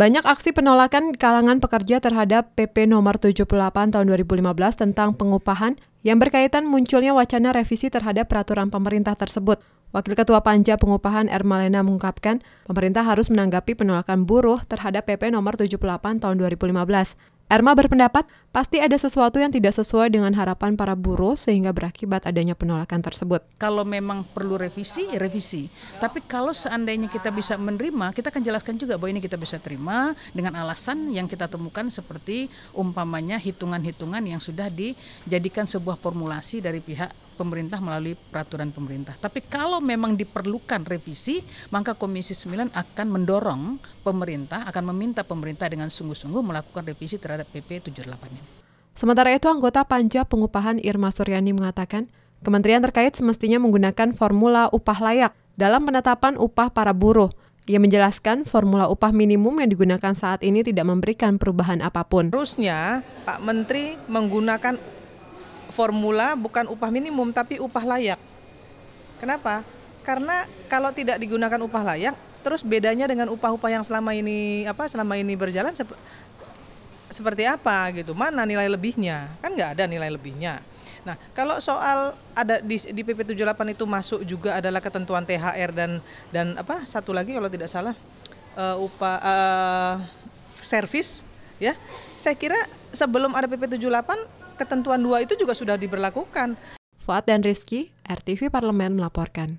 Banyak aksi penolakan kalangan pekerja terhadap PP nomor 78 tahun 2015 tentang pengupahan yang berkaitan munculnya wacana revisi terhadap peraturan pemerintah tersebut. Wakil Ketua Panja Pengupahan Ermalena mengungkapkan, pemerintah harus menanggapi penolakan buruh terhadap PP nomor 78 tahun 2015. Erma berpendapat, pasti ada sesuatu yang tidak sesuai dengan harapan para buruh sehingga berakibat adanya penolakan tersebut. Kalau memang perlu revisi, ya revisi. Tapi kalau seandainya kita bisa menerima, kita akan jelaskan juga bahwa ini kita bisa terima dengan alasan yang kita temukan seperti umpamanya hitungan-hitungan yang sudah dijadikan sebuah formulasi dari pihak pemerintah melalui peraturan pemerintah. Tapi kalau memang diperlukan revisi, maka Komisi 9 akan mendorong pemerintah, akan meminta pemerintah dengan sungguh-sungguh melakukan revisi terhadap PP 78 ini. Sementara itu, anggota Panja Pengupahan Irma Suryani mengatakan, kementerian terkait semestinya menggunakan formula upah layak dalam penetapan upah para buruh. Ia menjelaskan formula upah minimum yang digunakan saat ini tidak memberikan perubahan apapun. Harusnya Pak Menteri menggunakan formula bukan upah minimum tapi upah layak. Kenapa? Karena kalau tidak digunakan upah layak, terus bedanya dengan upah-upah yang selama ini apa selama ini berjalan seperti apa gitu mana nilai lebihnya kan nggak ada nilai lebihnya Nah, kalau soal ada di, di PP 78 itu masuk juga adalah ketentuan THR dan dan apa satu lagi kalau tidak salah uh, eh, upah uh, eh, servis ya. Saya kira sebelum ada PP 78 ketentuan dua itu juga sudah diberlakukan. Fuad dan Rizky, RTV Parlemen melaporkan.